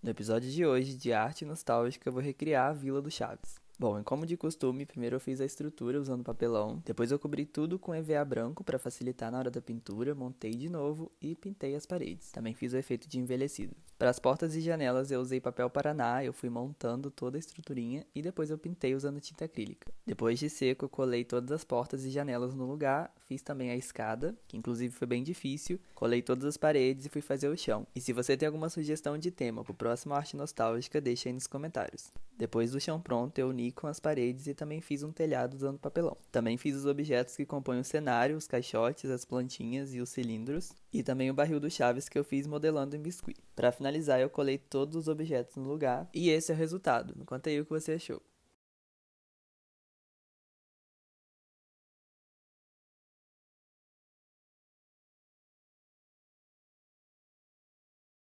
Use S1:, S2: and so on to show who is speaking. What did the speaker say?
S1: No episódio de hoje de Arte Nostálgica, eu vou recriar a Vila do Chaves. Bom, e como de costume, primeiro eu fiz a estrutura usando papelão, depois eu cobri tudo com EVA branco para facilitar na hora da pintura, montei de novo e pintei as paredes. Também fiz o efeito de envelhecido. Para as portas e janelas eu usei papel paraná, eu fui montando toda a estruturinha e depois eu pintei usando tinta acrílica. Depois de seco, eu colei todas as portas e janelas no lugar, fiz também a escada, que inclusive foi bem difícil, colei todas as paredes e fui fazer o chão. E se você tem alguma sugestão de tema para o próximo Arte Nostálgica, deixa aí nos comentários. Depois do chão pronto, eu uni com as paredes e também fiz um telhado usando papelão. Também fiz os objetos que compõem o cenário, os caixotes, as plantinhas e os cilindros. E também o barril do Chaves que eu fiz modelando em biscuit. Para finalizar, eu colei todos os objetos no lugar e esse é o resultado. Me conta aí o que você achou.